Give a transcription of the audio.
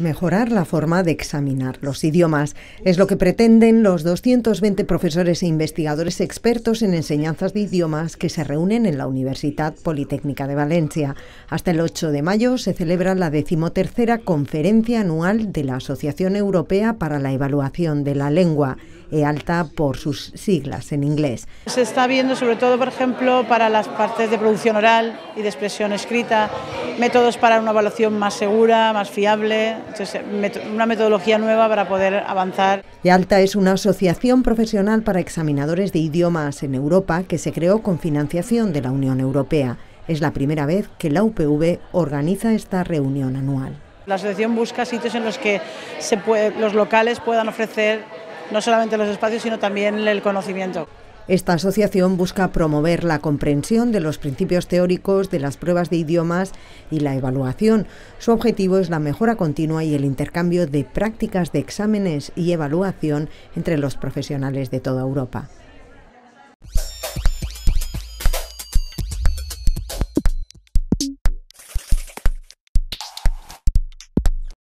Mejorar la forma de examinar los idiomas es lo que pretenden los 220 profesores e investigadores expertos en enseñanzas de idiomas que se reúnen en la Universidad Politécnica de Valencia. Hasta el 8 de mayo se celebra la decimotercera conferencia anual de la Asociación Europea para la Evaluación de la Lengua, EALTA por sus siglas en inglés. Se está viendo sobre todo, por ejemplo, para las partes de producción oral y de expresión escrita, métodos para una evaluación más segura, más fiable, una metodología nueva para poder avanzar. Yalta es una asociación profesional para examinadores de idiomas en Europa que se creó con financiación de la Unión Europea. Es la primera vez que la UPV organiza esta reunión anual. La asociación busca sitios en los que se los locales puedan ofrecer no solamente los espacios, sino también el conocimiento. Esta asociación busca promover la comprensión de los principios teóricos de las pruebas de idiomas y la evaluación. Su objetivo es la mejora continua y el intercambio de prácticas de exámenes y evaluación entre los profesionales de toda Europa.